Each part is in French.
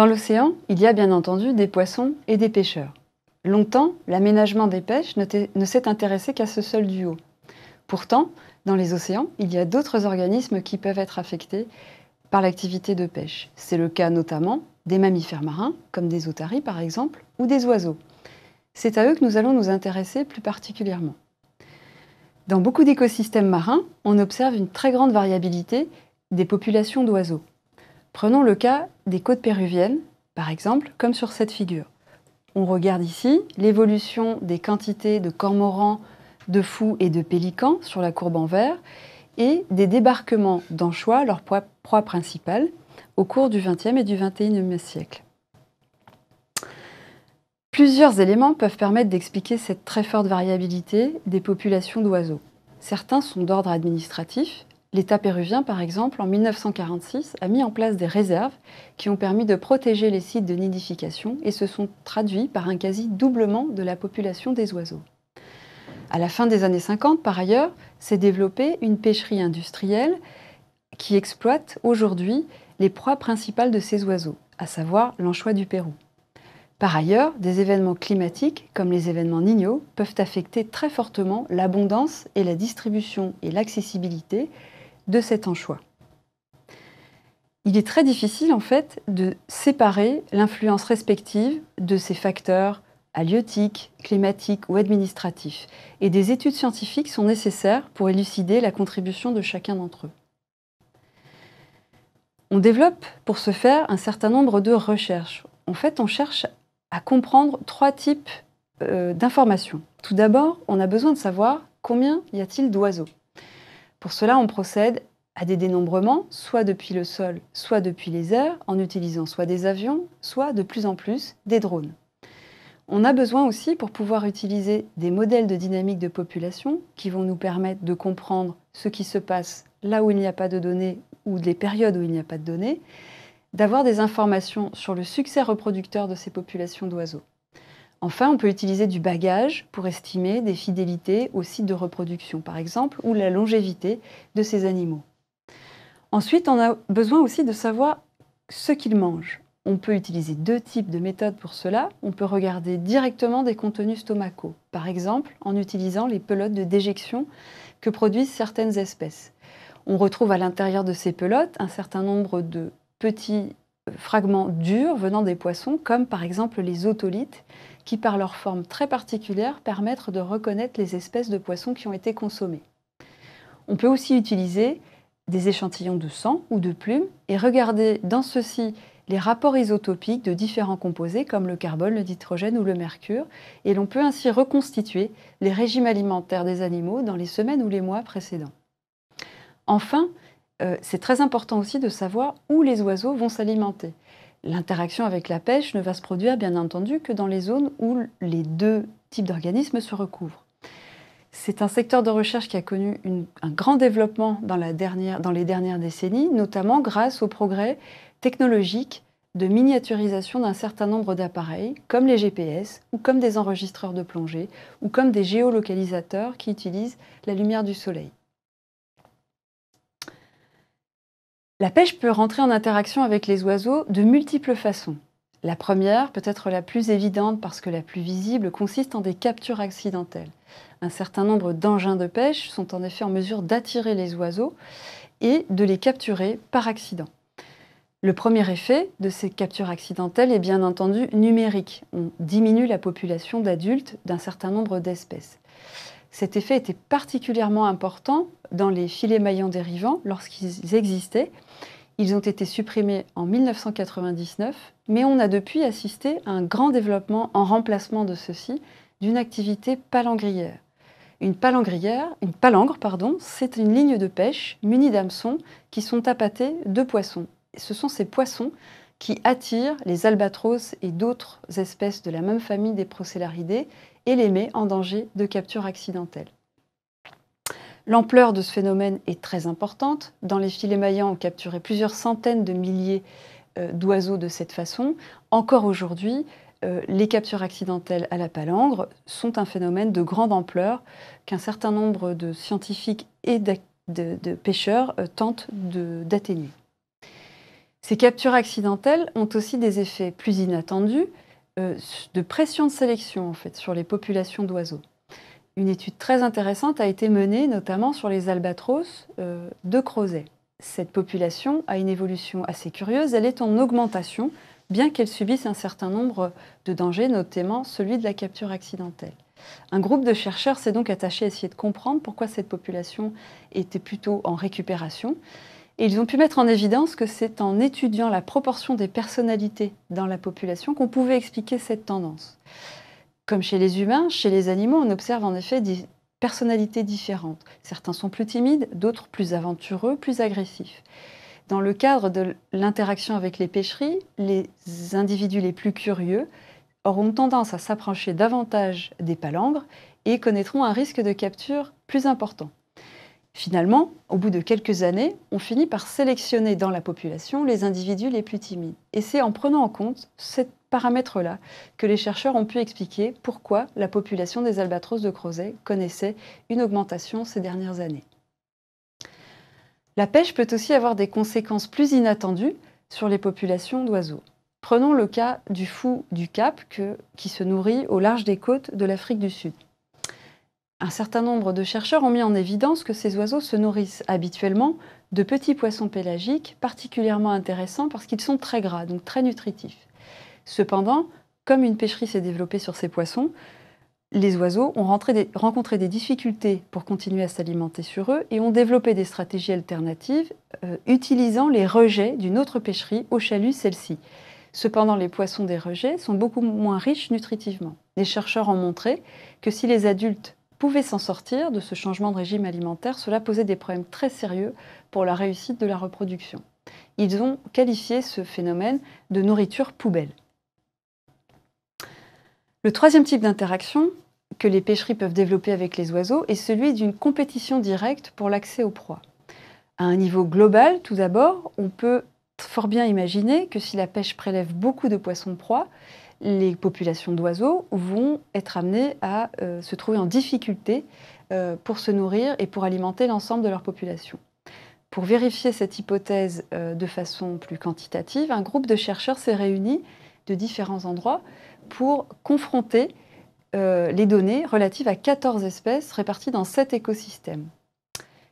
Dans l'océan, il y a bien entendu des poissons et des pêcheurs. Longtemps, l'aménagement des pêches ne, s'est intéressé qu'à ce seul duo. Pourtant, dans les océans, il y a d'autres organismes qui peuvent être affectés par l'activité de pêche. C'est le cas notamment des mammifères marins, comme des otaries par exemple, ou des oiseaux. C'est à eux que nous allons nous intéresser plus particulièrement. Dans beaucoup d'écosystèmes marins, on observe une très grande variabilité des populations d'oiseaux. Prenons le cas des côtes péruviennes, par exemple, comme sur cette figure. On regarde ici l'évolution des quantités de cormorans, de fous et de pélicans sur la courbe en vert et des débarquements d'anchois, leur proie principale, au cours du XXe et du XXIe siècle. Plusieurs éléments peuvent permettre d'expliquer cette très forte variabilité des populations d'oiseaux. Certains sont d'ordre administratif, L'État péruvien, par exemple, en 1946, a mis en place des réserves qui ont permis de protéger les sites de nidification et se sont traduits par un quasi doublement de la population des oiseaux. À la fin des années 50, par ailleurs, s'est développée une pêcherie industrielle qui exploite aujourd'hui les proies principales de ces oiseaux, à savoir l'anchois du Pérou. Par ailleurs, des événements climatiques, comme les événements nino peuvent affecter très fortement l'abondance et la distribution et l'accessibilité de cet anchois. Il est très difficile en fait de séparer l'influence respective de ces facteurs halieutiques, climatiques ou administratifs, et des études scientifiques sont nécessaires pour élucider la contribution de chacun d'entre eux. On développe pour ce faire un certain nombre de recherches. En fait, on cherche à comprendre trois types euh, d'informations. Tout d'abord, on a besoin de savoir combien y a-t-il d'oiseaux. Pour cela, on procède à des dénombrements, soit depuis le sol, soit depuis les airs, en utilisant soit des avions, soit de plus en plus des drones. On a besoin aussi, pour pouvoir utiliser des modèles de dynamique de population qui vont nous permettre de comprendre ce qui se passe là où il n'y a pas de données ou les périodes où il n'y a pas de données, d'avoir des informations sur le succès reproducteur de ces populations d'oiseaux. Enfin, on peut utiliser du bagage pour estimer des fidélités au site de reproduction, par exemple, ou la longévité de ces animaux. Ensuite, on a besoin aussi de savoir ce qu'ils mangent. On peut utiliser deux types de méthodes pour cela. On peut regarder directement des contenus stomacaux, par exemple en utilisant les pelotes de déjection que produisent certaines espèces. On retrouve à l'intérieur de ces pelotes un certain nombre de petits euh, fragments durs venant des poissons, comme par exemple les otolithes, qui par leur forme très particulière permettent de reconnaître les espèces de poissons qui ont été consommées. On peut aussi utiliser des échantillons de sang ou de plumes et regarder dans ceux-ci les rapports isotopiques de différents composés comme le carbone, le nitrogène ou le mercure, et l'on peut ainsi reconstituer les régimes alimentaires des animaux dans les semaines ou les mois précédents. Enfin, euh, c'est très important aussi de savoir où les oiseaux vont s'alimenter. L'interaction avec la pêche ne va se produire, bien entendu, que dans les zones où les deux types d'organismes se recouvrent. C'est un secteur de recherche qui a connu un grand développement dans, dans les dernières décennies, notamment grâce aux progrès technologiques de miniaturisation d'un certain nombre d'appareils, comme les GPS, ou comme des enregistreurs de plongée, ou comme des géolocalisateurs qui utilisent la lumière du soleil. La pêche peut rentrer en interaction avec les oiseaux de multiples façons. La première, peut-être la plus évidente parce que la plus visible, consiste en des captures accidentelles. Un certain nombre d'engins de pêche sont en effet en mesure d'attirer les oiseaux et de les capturer par accident. Le premier effet de ces captures accidentelles est bien entendu numérique. On diminue la population d'adultes d'un certain nombre d'espèces. Cet effet était particulièrement important dans les filets maillants dérivants lorsqu'ils existaient. Ils ont été supprimés en 1999, mais on a depuis assisté à un grand développement en remplacement de ceux-ci d'une activité palangrière. Une palangrière, une palangre, pardon, c'est une ligne de pêche munie d'hameçons qui sont appâtés de poissons. ce sont ces poissons qui attirent les albatros et d'autres espèces de la même famille des Procellaridae, et les met en danger de capture accidentelle. L'ampleur de ce phénomène est très importante. Dans les filets maillants, ont capturé plusieurs centaines de milliers euh, d'oiseaux de cette façon. Encore aujourd'hui, euh, les captures accidentelles à la palangre sont un phénomène de grande ampleur qu'un certain nombre de scientifiques et de, de pêcheurs euh, tentent d'atténuer. Ces captures accidentelles ont aussi des effets plus inattendus euh, de pression de sélection en fait sur les populations d'oiseaux. Une étude très intéressante a été menée notamment sur les albatros euh, de Crozet. Cette population a une évolution assez curieuse, elle est en augmentation, bien qu'elle subisse un certain nombre de dangers, notamment celui de la capture accidentelle. Un groupe de chercheurs s'est donc attaché à essayer de comprendre pourquoi cette population était plutôt en récupération ils ont pu mettre en évidence que c'est en étudiant la proportion des personnalités dans la population qu'on pouvait expliquer cette tendance. Comme chez les humains, chez les animaux, on observe en effet des personnalités différentes. Certains sont plus timides, d'autres plus aventureux, plus agressifs. Dans le cadre de l'interaction avec les pêcheries, les individus les plus curieux auront tendance à s'approcher davantage des palangres et connaîtront un risque de capture plus important. Finalement, au bout de quelques années, on finit par sélectionner dans la population les individus les plus timides. Et c'est en prenant en compte ce paramètres là que les chercheurs ont pu expliquer pourquoi la population des albatros de Crozet connaissait une augmentation ces dernières années. La pêche peut aussi avoir des conséquences plus inattendues sur les populations d'oiseaux. Prenons le cas du fou du Cap qui se nourrit au large des côtes de l'Afrique du Sud. Un certain nombre de chercheurs ont mis en évidence que ces oiseaux se nourrissent habituellement de petits poissons pélagiques particulièrement intéressants parce qu'ils sont très gras, donc très nutritifs. Cependant, comme une pêcherie s'est développée sur ces poissons, les oiseaux ont rencontré des difficultés pour continuer à s'alimenter sur eux et ont développé des stratégies alternatives euh, utilisant les rejets d'une autre pêcherie, au chalut celle-ci. Cependant, les poissons des rejets sont beaucoup moins riches nutritivement. Les chercheurs ont montré que si les adultes pouvaient s'en sortir de ce changement de régime alimentaire, cela posait des problèmes très sérieux pour la réussite de la reproduction. Ils ont qualifié ce phénomène de nourriture poubelle. Le troisième type d'interaction que les pêcheries peuvent développer avec les oiseaux est celui d'une compétition directe pour l'accès aux proies. À un niveau global, tout d'abord, on peut fort bien imaginer que si la pêche prélève beaucoup de poissons proies, proie, les populations d'oiseaux vont être amenées à euh, se trouver en difficulté euh, pour se nourrir et pour alimenter l'ensemble de leur population. Pour vérifier cette hypothèse euh, de façon plus quantitative, un groupe de chercheurs s'est réuni de différents endroits pour confronter les données relatives à 14 espèces réparties dans 7 écosystèmes.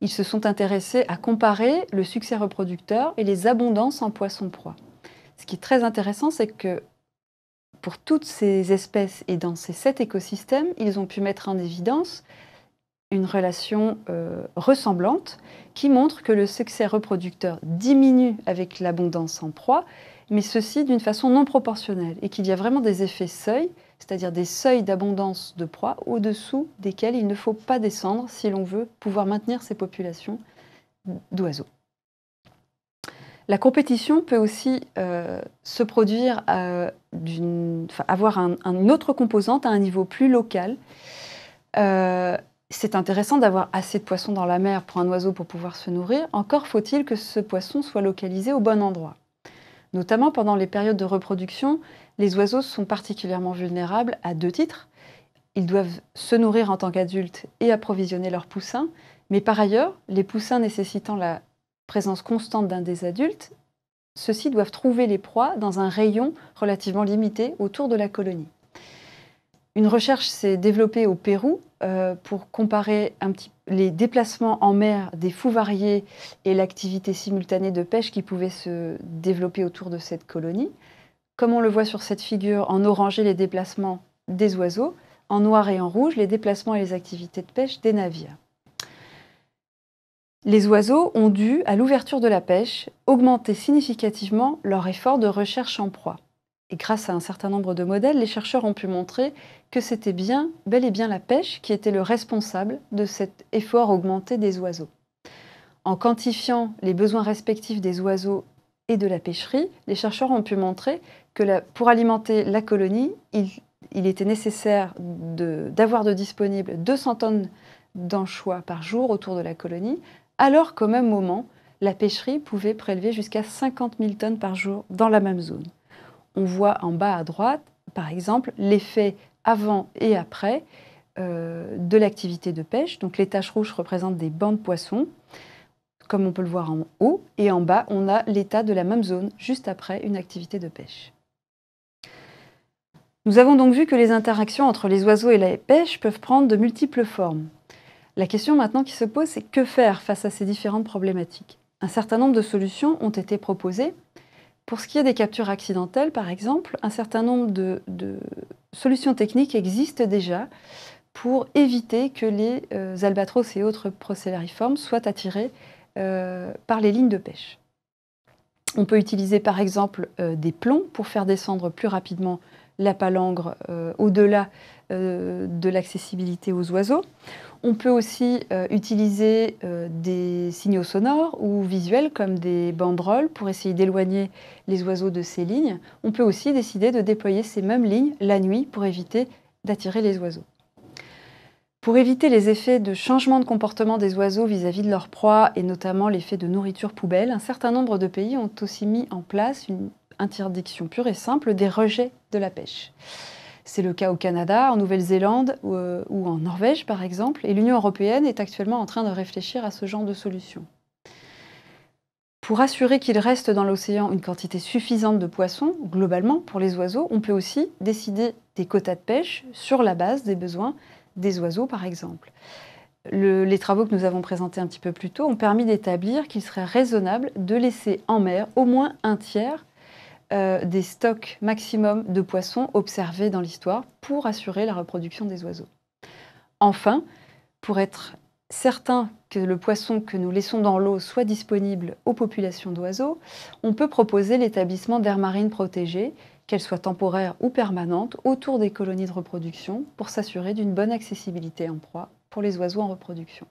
Ils se sont intéressés à comparer le succès reproducteur et les abondances en poissons-proies. Ce qui est très intéressant, c'est que pour toutes ces espèces et dans ces sept écosystèmes, ils ont pu mettre en évidence une relation euh, ressemblante qui montre que le succès reproducteur diminue avec l'abondance en proie, mais ceci d'une façon non proportionnelle et qu'il y a vraiment des effets seuils, c'est-à-dire des seuils d'abondance de proie au-dessous desquels il ne faut pas descendre si l'on veut pouvoir maintenir ces populations d'oiseaux. La compétition peut aussi euh, se produire euh, d'une avoir un, autre composante à un niveau plus local. Euh, c'est intéressant d'avoir assez de poissons dans la mer pour un oiseau pour pouvoir se nourrir. Encore faut-il que ce poisson soit localisé au bon endroit. Notamment pendant les périodes de reproduction, les oiseaux sont particulièrement vulnérables à deux titres. Ils doivent se nourrir en tant qu'adultes et approvisionner leurs poussins, mais par ailleurs, les poussins nécessitant la présence constante d'un des adultes, ceux-ci doivent trouver les proies dans un rayon relativement limité autour de la colonie. Une recherche s'est développée au Pérou euh, pour comparer un petit, les déplacements en mer des fous variés et l'activité simultanée de pêche qui pouvait se développer autour de cette colonie. Comme on le voit sur cette figure, en orangé les déplacements des oiseaux, en noir et en rouge les déplacements et les activités de pêche des navires. Les oiseaux ont dû, à l'ouverture de la pêche, augmenter significativement leur effort de recherche en proie. Et grâce à un certain nombre de modèles, les chercheurs ont pu montrer que c'était bien, bel et bien la pêche qui était le responsable de cet effort augmenté des oiseaux. En quantifiant les besoins respectifs des oiseaux et de la pêcherie, les chercheurs ont pu montrer que pour alimenter la colonie, il, était nécessaire d'avoir de, de disponible 200 tonnes d'anchois par jour autour de la colonie, alors qu'au même moment, la pêcherie pouvait prélever jusqu'à 50 000 tonnes par jour dans la même zone. On voit en bas à droite, par exemple, l'effet avant et après euh, de l'activité de pêche. Donc les taches rouges représentent des bancs de poissons, comme on peut le voir en haut, et en bas, on a l'état de la même zone juste après une activité de pêche. Nous avons donc vu que les interactions entre les oiseaux et la pêche peuvent prendre de multiples formes. La question maintenant qui se pose, c'est que faire face à ces différentes problématiques Un certain nombre de solutions ont été proposées. Pour ce qui est des captures accidentelles, par exemple, un certain nombre de, solutions techniques existent déjà pour éviter que les euh, albatros et autres procellariformes soient attirés euh, par les lignes de pêche. On peut utiliser par exemple euh, des plombs pour faire descendre plus rapidement la palangre euh, au-delà euh, de l'accessibilité aux oiseaux. On peut aussi euh, utiliser des signaux sonores ou visuels comme des banderoles pour essayer d'éloigner les oiseaux de ces lignes. On peut aussi décider de déployer ces mêmes lignes la nuit pour éviter d'attirer les oiseaux. Pour éviter les effets de changement de comportement des oiseaux vis-à-vis -vis de leur proie et notamment l'effet de nourriture poubelle, un certain nombre de pays ont aussi mis en place une interdiction pure et simple des rejets de la pêche. C'est le cas au Canada, en Nouvelle-Zélande euh, ou, en Norvège par exemple, et l'Union européenne est actuellement en train de réfléchir à ce genre de solution. Pour assurer qu'il reste dans l'océan une quantité suffisante de poissons, globalement pour les oiseaux, on peut aussi décider des quotas de pêche sur la base des besoins des oiseaux par exemple. les travaux que nous avons présentés un petit peu plus tôt ont permis d'établir qu'il serait raisonnable de laisser en mer au moins un tiers euh, des stocks maximum de poissons observés dans l'histoire pour assurer la reproduction des oiseaux. Enfin, pour être certain que le poisson que nous laissons dans l'eau soit disponible aux populations d'oiseaux, on peut proposer l'établissement d'aires marines protégées, qu'elles soient temporaires ou permanentes, autour des colonies de reproduction pour s'assurer d'une bonne accessibilité en proie pour les oiseaux en reproduction.